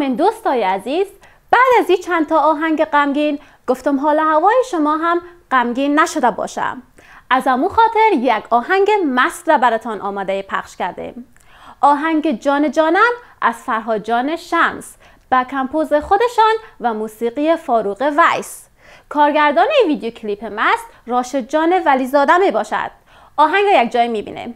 کامن دوستای عزیز بعد از این چند تا آهنگ غمگین گفتم حال هوای شما هم غمگین نشده باشم از امو خاطر یک آهنگ مست را براتان آماده پخش کرده آهنگ جان جانم از فرهاد جان شمس با کمپوز خودشان و موسیقی فاروق ویس کارگردان ویدیو کلیپ مست راشد جان ولیزاده می باشد آهنگ را یک جای می بینه.